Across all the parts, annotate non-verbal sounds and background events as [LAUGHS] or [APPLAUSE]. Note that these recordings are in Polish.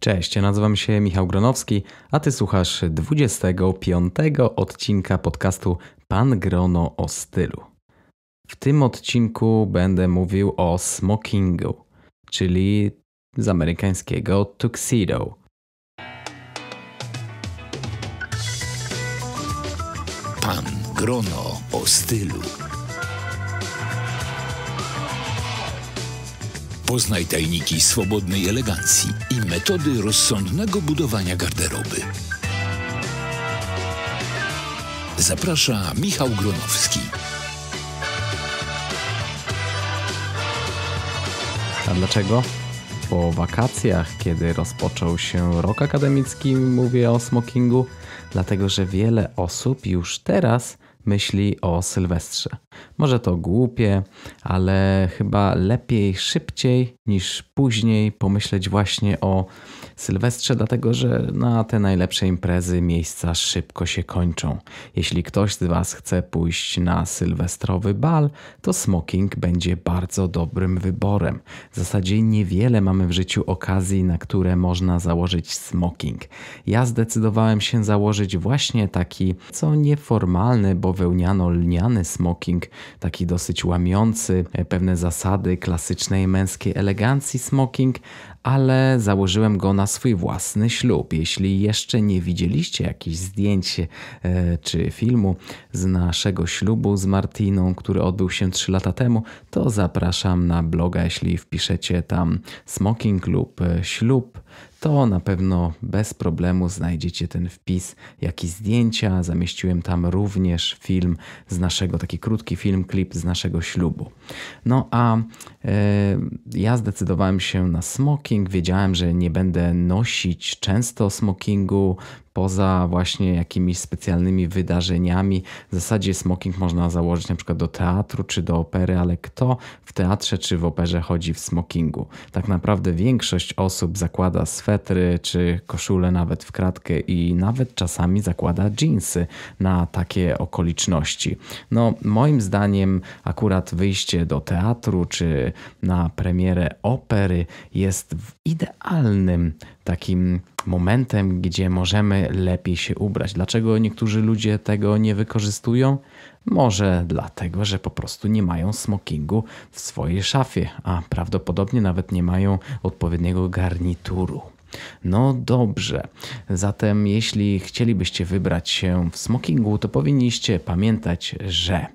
Cześć, nazywam się Michał Gronowski, a ty słuchasz 25 odcinka podcastu Pan Grono o stylu. W tym odcinku będę mówił o smokingu, czyli z amerykańskiego tuxedo. Pan Grono o stylu. Poznaj tajniki swobodnej elegancji i metody rozsądnego budowania garderoby. Zaprasza Michał Gronowski. A dlaczego? Po wakacjach, kiedy rozpoczął się rok akademicki, mówię o smokingu, dlatego że wiele osób już teraz myśli o Sylwestrze. Może to głupie, ale chyba lepiej szybciej niż później pomyśleć właśnie o Sylwestrze, dlatego że na te najlepsze imprezy miejsca szybko się kończą. Jeśli ktoś z Was chce pójść na sylwestrowy bal, to smoking będzie bardzo dobrym wyborem. W zasadzie niewiele mamy w życiu okazji, na które można założyć smoking. Ja zdecydowałem się założyć właśnie taki, co nieformalny, bo wełniano-lniany smoking, taki dosyć łamiący e, pewne zasady klasycznej męskiej elegancji smoking, ale założyłem go na swój własny ślub. Jeśli jeszcze nie widzieliście jakichś zdjęć e, czy filmu z naszego ślubu z Martiną, który odbył się 3 lata temu, to zapraszam na bloga, jeśli wpiszecie tam smoking lub e, ślub, to na pewno bez problemu znajdziecie ten wpis, jak i zdjęcia. Zamieściłem tam również film z naszego, taki krótki film, klip z naszego ślubu. No a e, ja zdecydowałem się na smoking. Wiedziałem, że nie będę nosić często smokingu, poza właśnie jakimiś specjalnymi wydarzeniami. W zasadzie smoking można założyć na przykład do teatru czy do opery, ale kto w teatrze czy w operze chodzi w smokingu? Tak naprawdę większość osób zakłada swetry czy koszule nawet w kratkę i nawet czasami zakłada jeansy na takie okoliczności. No moim zdaniem akurat wyjście do teatru czy na premierę opery jest idealnym takim momentem, gdzie możemy lepiej się ubrać. Dlaczego niektórzy ludzie tego nie wykorzystują? Może dlatego, że po prostu nie mają smokingu w swojej szafie, a prawdopodobnie nawet nie mają odpowiedniego garnituru. No dobrze, zatem jeśli chcielibyście wybrać się w smokingu, to powinniście pamiętać, że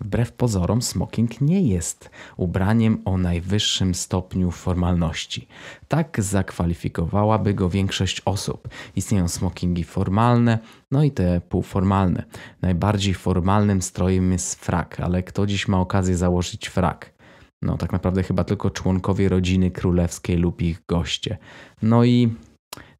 Wbrew pozorom, smoking nie jest ubraniem o najwyższym stopniu formalności. Tak zakwalifikowałaby go większość osób. Istnieją smokingi formalne, no i te półformalne. Najbardziej formalnym strojem jest frak, ale kto dziś ma okazję założyć frak? No tak naprawdę chyba tylko członkowie rodziny królewskiej lub ich goście. No i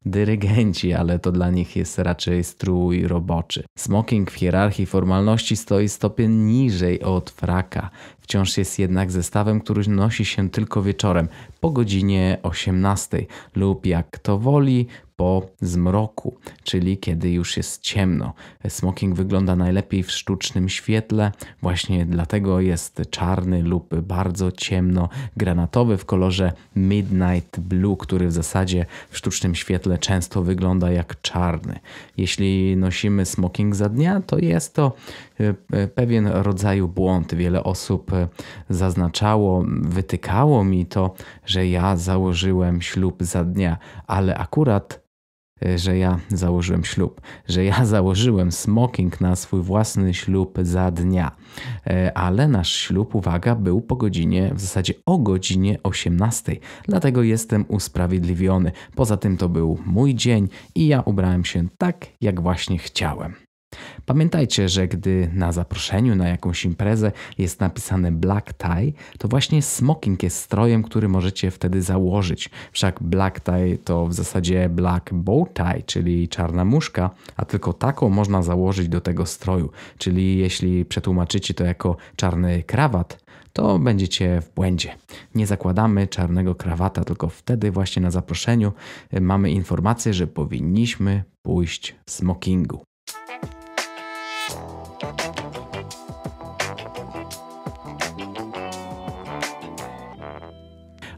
dyrygenci, ale to dla nich jest raczej strój roboczy. Smoking w hierarchii formalności stoi stopień niżej od fraka. Wciąż jest jednak zestawem, który nosi się tylko wieczorem, po godzinie 18 lub jak kto woli, po zmroku, czyli kiedy już jest ciemno. Smoking wygląda najlepiej w sztucznym świetle, właśnie dlatego jest czarny lub bardzo ciemno granatowy w kolorze midnight blue, który w zasadzie w sztucznym świetle często wygląda jak czarny. Jeśli nosimy smoking za dnia, to jest to E, pewien rodzaju błąd. Wiele osób e, zaznaczało, wytykało mi to, że ja założyłem ślub za dnia, ale akurat e, że ja założyłem ślub, że ja [LAUGHS] założyłem smoking na swój własny ślub za dnia. Ale nasz ślub, uwaga, był po godzinie, w zasadzie o godzinie 18. Dlatego jestem usprawiedliwiony. Poza tym to był mój dzień i ja ubrałem się tak, jak właśnie chciałem. Pamiętajcie, że gdy na zaproszeniu na jakąś imprezę jest napisane black tie, to właśnie smoking jest strojem, który możecie wtedy założyć. Wszak black tie to w zasadzie black bow tie, czyli czarna muszka, a tylko taką można założyć do tego stroju. Czyli jeśli przetłumaczycie to jako czarny krawat, to będziecie w błędzie. Nie zakładamy czarnego krawata, tylko wtedy właśnie na zaproszeniu mamy informację, że powinniśmy pójść w smokingu.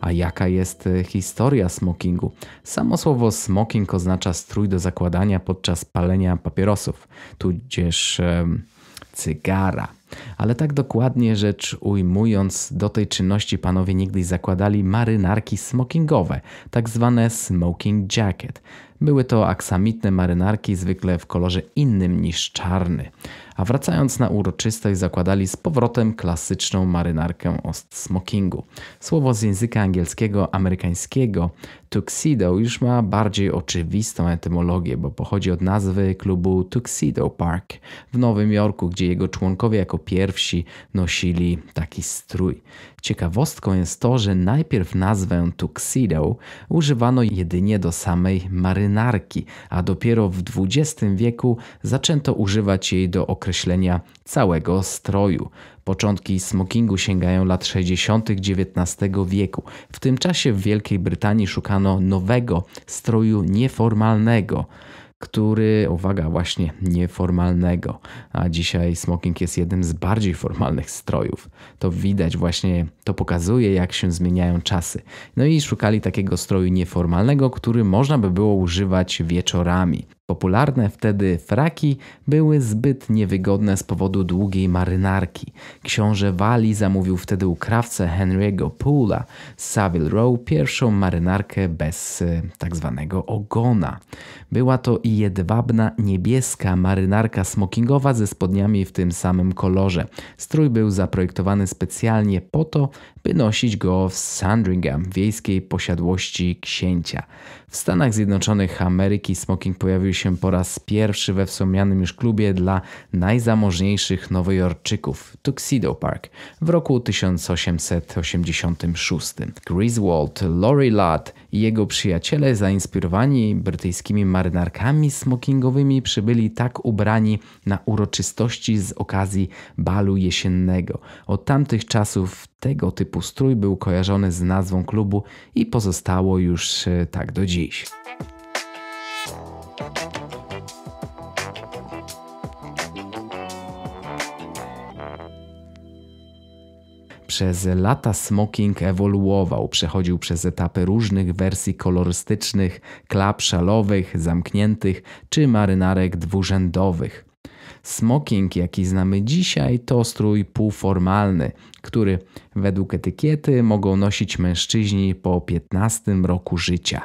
A jaka jest y, historia smokingu? Samo słowo smoking oznacza strój do zakładania podczas palenia papierosów, tudzież cygara. Ale tak dokładnie rzecz ujmując, do tej czynności panowie nigdy zakładali marynarki smokingowe, tak zwane smoking jacket. Były to aksamitne marynarki, zwykle w kolorze innym niż czarny. A wracając na uroczystość, zakładali z powrotem klasyczną marynarkę o smokingu. Słowo z języka angielskiego amerykańskiego tuxedo już ma bardziej oczywistą etymologię, bo pochodzi od nazwy klubu Tuxedo Park w Nowym Jorku, gdzie jego członkowie jako pierwsi nosili taki strój. Ciekawostką jest to, że najpierw nazwę tuxedo używano jedynie do samej marynarki marynarki, a dopiero w XX wieku zaczęto używać jej do określenia całego stroju. Początki smokingu sięgają lat 60. XIX wieku. W tym czasie w Wielkiej Brytanii szukano nowego stroju nieformalnego który, uwaga, właśnie nieformalnego, a dzisiaj smoking jest jednym z bardziej formalnych strojów. To widać właśnie, to pokazuje, jak się zmieniają czasy. No i szukali takiego stroju nieformalnego, który można by było używać wieczorami. Popularne wtedy fraki były zbyt niewygodne z powodu długiej marynarki. Książę Wali zamówił wtedy u krawca Henry'ego Poola z Savile Row pierwszą marynarkę bez y, tzw. Tak ogona. Była to jedwabna niebieska marynarka smokingowa ze spodniami w tym samym kolorze. Strój był zaprojektowany specjalnie po to, by nosić go w Sandringham, wiejskiej posiadłości księcia. W Stanach Zjednoczonych Ameryki smoking pojawił się po raz pierwszy we wspomnianym już klubie dla najzamożniejszych nowojorczyków Tuxedo Park w roku 1886. Griswold, Laurie Ladd i jego przyjaciele zainspirowani brytyjskimi marynarkami smokingowymi przybyli tak ubrani na uroczystości z okazji balu jesiennego. Od tamtych czasów tego typu strój był kojarzony z nazwą klubu i pozostało już e, tak do dziś. przez lata smoking ewoluował, przechodził przez etapy różnych wersji kolorystycznych, klap szalowych, zamkniętych czy marynarek dwurzędowych. Smoking, jaki znamy dzisiaj, to strój półformalny, który Według etykiety mogą nosić mężczyźni po 15 roku życia.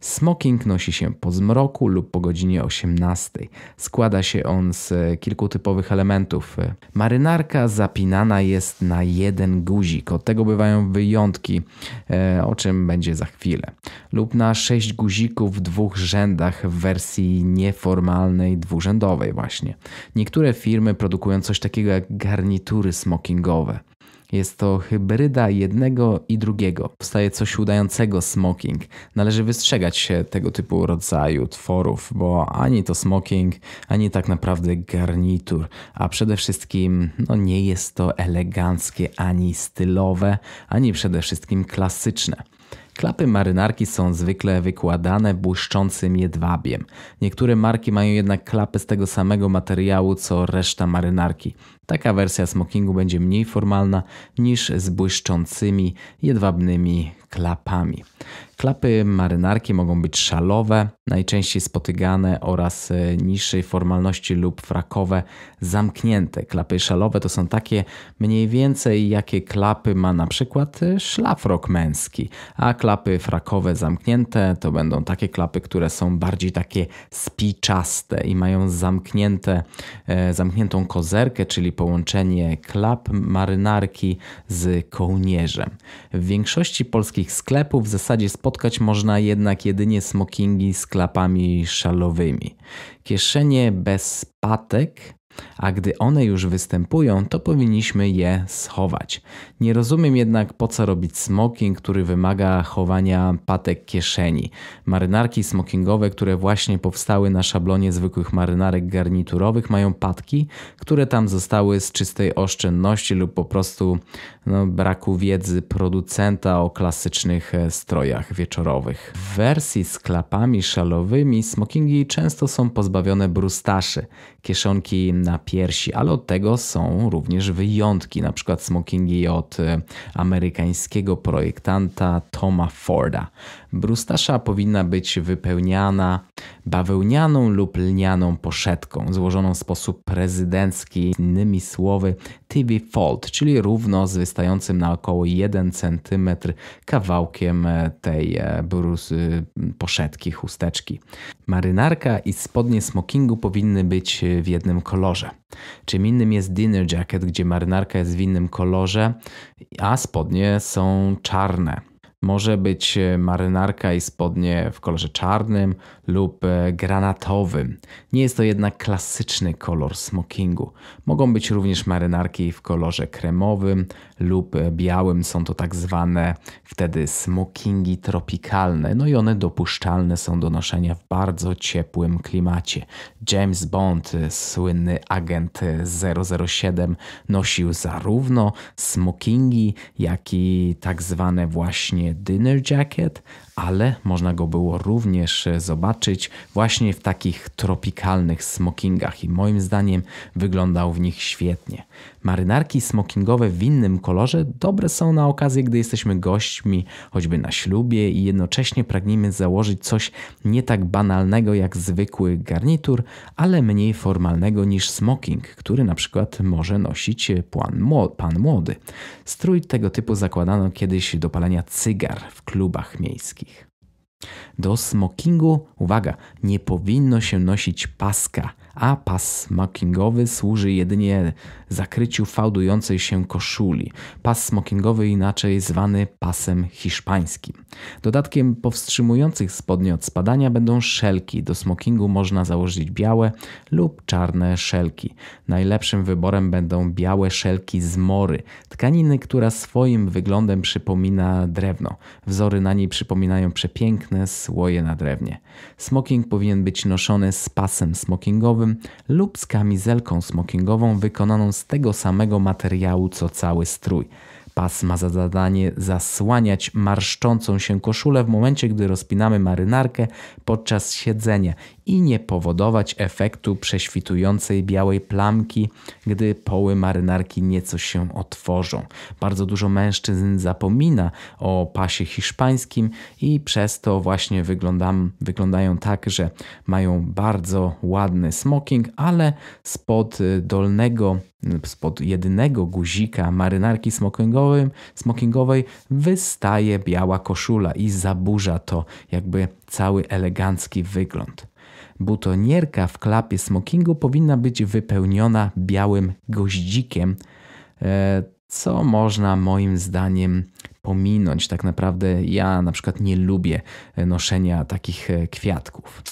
Smoking nosi się po zmroku lub po godzinie 18. Składa się on z kilku typowych elementów. Marynarka zapinana jest na jeden guzik. Od tego bywają wyjątki, e, o czym będzie za chwilę. Lub na 6 guzików w dwóch rzędach w wersji nieformalnej, dwurzędowej właśnie. Niektóre firmy produkują coś takiego jak garnitury smokingowe. Jest to hybryda jednego i drugiego. Powstaje coś udającego smoking. Należy wystrzegać się tego typu rodzaju tworów, bo ani to smoking, ani tak naprawdę garnitur, a przede wszystkim no, nie jest to eleganckie, ani stylowe, ani przede wszystkim klasyczne. Klapy marynarki są zwykle wykładane błyszczącym jedwabiem. Niektóre marki mają jednak klapy z tego samego materiału co reszta marynarki. Taka wersja smokingu będzie mniej formalna niż z błyszczącymi, jedwabnymi klapami. Klapy marynarki mogą być szalowe, najczęściej spotykane oraz e, niższej formalności lub frakowe zamknięte. Klapy szalowe to są takie mniej więcej jakie klapy ma na przykład e, szlafrok męski, a klapy frakowe zamknięte to będą takie klapy, które są bardziej takie spiczaste i mają zamknięte, e, zamkniętą kozerkę, czyli połączenie klap marynarki z kołnierzem. W większości polskich sklepów w zasadzie spotkać można jednak jedynie smokingi z klapami szalowymi. Kieszenie bez patek a gdy one już występują, to powinniśmy je schować. Nie rozumiem jednak po co robić smoking, który wymaga chowania patek kieszeni. Marynarki smokingowe, które właśnie powstały na szablonie zwykłych marynarek garniturowych, mają patki, które tam zostały z czystej oszczędności lub po prostu no, braku wiedzy producenta o klasycznych e, strojach wieczorowych. W wersji z klapami szalowymi smokingi często są pozbawione brustaszy. Kieszonki na piersi, ale od tego są również wyjątki, na przykład smokingi od e, amerykańskiego projektanta Toma Forda. Brustasza powinna być wypełniana bawełnianą lub lnianą poszetką, złożoną w sposób prezydencki, innymi słowy TV Fold, czyli równo z wystającym na około 1 cm kawałkiem e, tej e, brusy, poszetki, chusteczki. Marynarka i spodnie smokingu powinny być e, w jednym kolorze. Czym innym jest dinner jacket, gdzie marynarka jest w innym kolorze, a spodnie są czarne może być e, marynarka i spodnie w kolorze czarnym lub e, granatowym. Nie jest to jednak klasyczny kolor smokingu. Mogą być również marynarki w kolorze kremowym lub e, białym. Są to tak zwane wtedy smokingi tropikalne. No i one dopuszczalne są do noszenia w bardzo ciepłym klimacie. James Bond, słynny agent 007, nosił zarówno smokingi, jak i tak zwane właśnie dinner jacket ale można go było również e, zobaczyć właśnie w takich tropikalnych smokingach i moim zdaniem wyglądał w nich świetnie. Marynarki smokingowe w innym kolorze dobre są na okazję, gdy jesteśmy gośćmi, choćby na ślubie i jednocześnie pragniemy założyć coś nie tak banalnego jak zwykły garnitur, ale mniej formalnego niż smoking, który na przykład może nosić pan młody. Strój tego typu zakładano kiedyś do palenia cygar w klubach miejskich. Do smokingu, uwaga, nie powinno się nosić paska, a pas smokingowy służy jedynie zakryciu fałdującej się koszuli. Pas smokingowy inaczej zwany pasem hiszpańskim. Dodatkiem powstrzymujących spodnie od spadania będą szelki. Do smokingu można założyć białe lub czarne szelki. Najlepszym wyborem będą białe szelki z mory, tkaniny, która swoim wyglądem przypomina drewno. Wzory na niej przypominają przepiękne słoje na drewnie. Smoking powinien być noszony z pasem smokingowym smockingowym lub z kamizelką smokingową wykonaną z tego samego materiału co cały strój. Pas ma za zadanie zasłaniać marszczącą się koszulę w momencie, gdy rozpinamy marynarkę podczas siedzenia i nie powodować efektu prześwitującej białej plamki, gdy poły marynarki nieco się otworzą. Bardzo dużo mężczyzn zapomina o pasie hiszpańskim i przez to właśnie wyglądam, wyglądają tak, że mają bardzo ładny smoking, ale spod dolnego spod jedynego guzika marynarki smokingowej, smokingowej wystaje biała koszula i zaburza to jakby cały elegancki wygląd. Butonierka w klapie smokingu powinna być wypełniona białym goździkiem, e, co można moim zdaniem pominąć. Tak naprawdę ja na przykład nie lubię noszenia takich e, kwiatków.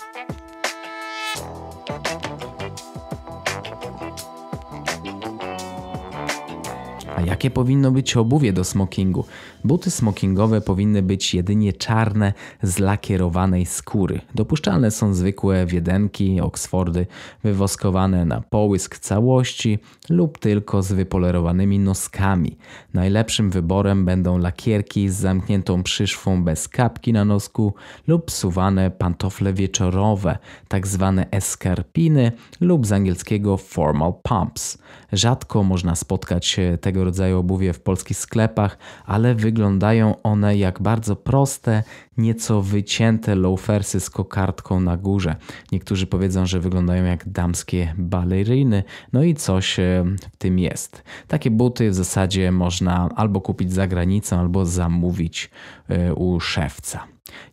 jakie powinno być obuwie do smokingu. Buty smokingowe powinny być jedynie czarne z lakierowanej skóry. Dopuszczalne są zwykłe wiedenki, oksfordy, wywoskowane na połysk całości lub tylko z wypolerowanymi noskami. Najlepszym wyborem będą lakierki z zamkniętą przyszwą bez kapki na nosku lub suwane pantofle wieczorowe, tak zwane escarpiny lub z angielskiego formal pumps. Rzadko można spotkać e, tego rodzaju rodzaju obuwie w polskich sklepach, ale wyglądają one jak bardzo proste, nieco wycięte loafersy z kokardką na górze. Niektórzy powiedzą, że wyglądają jak damskie baleryny, no i coś e, w tym jest. Takie buty w zasadzie można albo kupić za granicą, albo zamówić e, u szewca.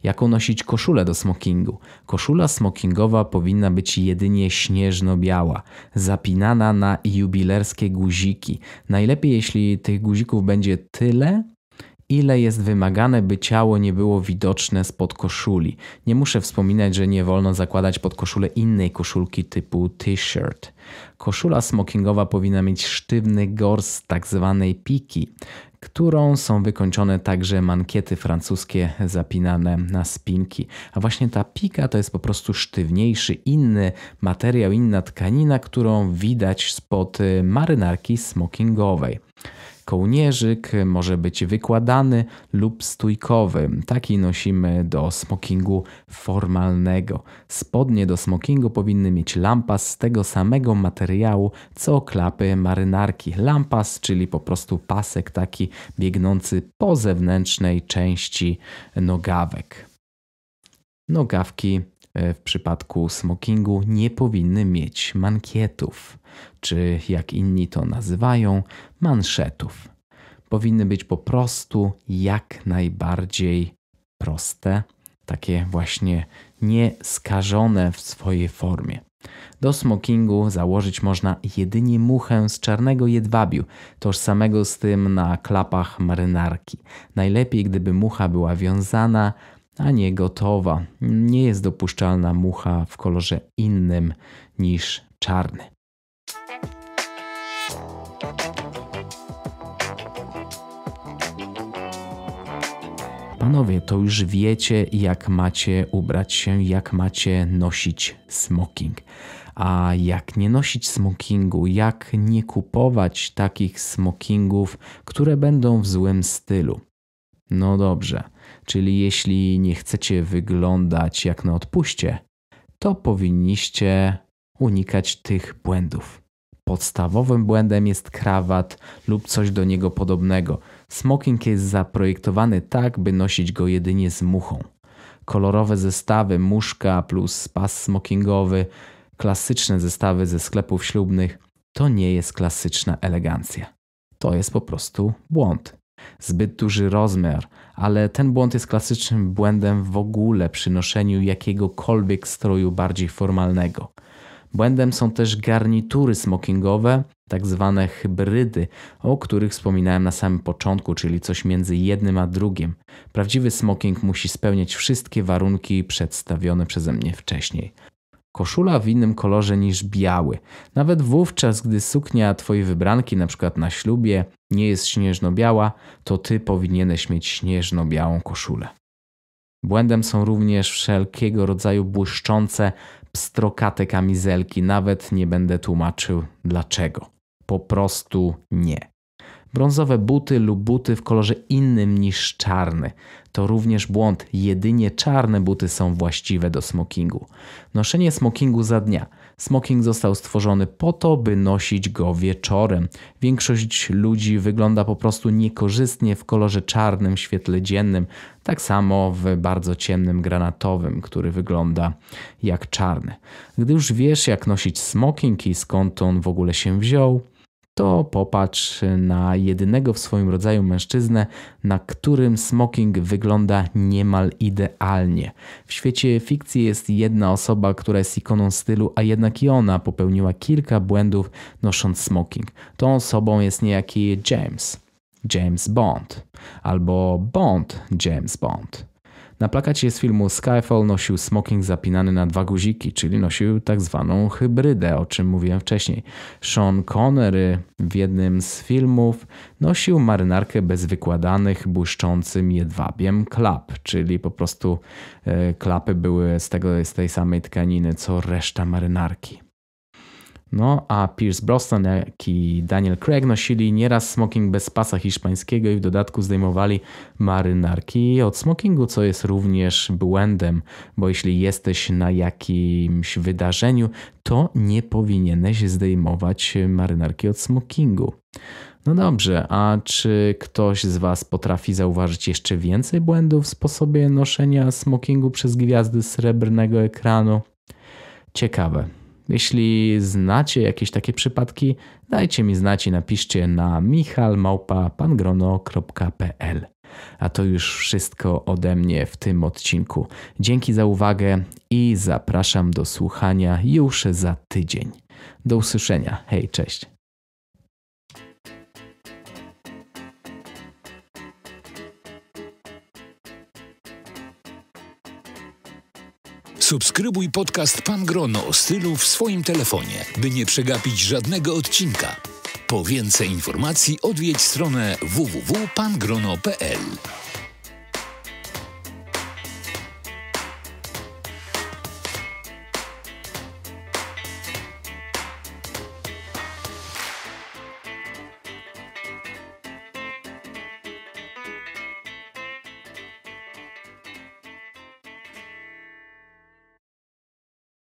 Jaką nosić koszulę do smokingu? Koszula smokingowa powinna być jedynie śnieżno-biała, zapinana na jubilerskie guziki. Najlepiej, jeśli tych guzików będzie tyle, ile jest wymagane, by ciało nie było widoczne spod koszuli. Nie muszę wspominać, że nie wolno zakładać pod koszulę innej koszulki typu t-shirt. Koszula smokingowa powinna mieć sztywny gors tak zwanej piki którą są wykończone także mankiety francuskie zapinane na spinki. A właśnie ta pika to jest po prostu sztywniejszy, inny materiał, inna tkanina, którą widać spod marynarki smokingowej. Kołnierzyk może być wykładany lub stójkowy. Taki nosimy do smokingu formalnego. Spodnie do smokingu powinny mieć lampas z tego samego materiału co klapy marynarki. Lampas, czyli po prostu pasek taki biegnący po zewnętrznej części nogawek. Nogawki E, w przypadku smokingu nie powinny mieć mankietów, czy jak inni to nazywają, manszetów. Powinny być po prostu jak najbardziej proste, takie właśnie nieskażone w swojej formie. Do smokingu założyć można jedynie muchę z czarnego jedwabiu, tożsamego z tym na klapach marynarki. Najlepiej, gdyby mucha była wiązana a nie gotowa. Nie jest dopuszczalna mucha w kolorze innym niż czarny. Panowie, to już wiecie, jak macie ubrać się, jak macie nosić smoking. A jak nie nosić smokingu, jak nie kupować takich smokingów, które będą w złym stylu. No dobrze. Czyli jeśli nie chcecie wyglądać jak na odpuście, to powinniście unikać tych błędów. Podstawowym błędem jest krawat lub coś do niego podobnego. Smoking jest zaprojektowany tak, by nosić go jedynie z muchą. Kolorowe zestawy, muszka plus pas smokingowy, klasyczne zestawy ze sklepów ślubnych to nie jest klasyczna elegancja. To jest po prostu błąd zbyt duży rozmiar, ale ten błąd jest klasycznym błędem w ogóle przy noszeniu jakiegokolwiek stroju bardziej formalnego. Błędem są też garnitury smokingowe, tak zwane hybrydy, o których wspominałem na samym początku, czyli coś między jednym a drugim. Prawdziwy smoking musi spełniać wszystkie warunki przedstawione przeze mnie wcześniej koszula w innym kolorze niż biały. Nawet wówczas, gdy suknia twojej wybranki, na przykład na ślubie, nie jest śnieżno-biała, to ty powinieneś mieć śnieżno-białą koszulę. Błędem są również wszelkiego rodzaju błyszczące, pstrokate kamizelki. Nawet nie będę tłumaczył dlaczego. Po prostu nie. Brązowe buty lub buty w kolorze innym niż czarny. To również błąd. Jedynie czarne buty są właściwe do smokingu. Noszenie smokingu za dnia. Smoking został stworzony po to, by nosić go wieczorem. Większość ludzi wygląda po prostu niekorzystnie w kolorze czarnym, świetle dziennym, tak samo w bardzo ciemnym granatowym, który wygląda jak czarny. Gdy już wiesz, jak nosić smoking i skąd on w ogóle się wziął, to popatrz na jedynego w swoim rodzaju mężczyznę, na którym smoking wygląda niemal idealnie. W świecie fikcji jest jedna osoba, która jest ikoną stylu, a jednak i ona popełniła kilka błędów nosząc smoking. Tą osobą jest niejaki James. James Bond albo Bond James Bond. Na plakacie z filmu Skyfall nosił smoking zapinany na dwa guziki, czyli nosił tak zwaną hybrydę, o czym mówiłem wcześniej. Sean Connery w jednym z filmów nosił marynarkę bez wykładanych, błyszczącym jedwabiem klap, czyli po prostu e, klapy były z, tego, z tej samej tkaniny co reszta marynarki. No, a Pierce Brosnan, jak i Daniel Craig nosili nieraz smoking bez pasa hiszpańskiego i w dodatku zdejmowali marynarki od smokingu, co jest również błędem, bo jeśli jesteś na jakimś wydarzeniu, to nie powinieneś zdejmować marynarki od smokingu. No dobrze, a czy ktoś z Was potrafi zauważyć jeszcze więcej błędów w sposobie noszenia smokingu przez gwiazdy srebrnego ekranu? Ciekawe. Jeśli znacie jakieś takie przypadki, dajcie mi znać i napiszcie na michalmałpa.pangrono.pl. A to już wszystko ode mnie w tym odcinku. Dzięki za uwagę i zapraszam do słuchania już za tydzień. Do usłyszenia. Hej, cześć. Subskrybuj podcast Pan Grono o stylu w swoim telefonie, by nie przegapić żadnego odcinka. Po więcej informacji odwiedź stronę www.pangrono.pl.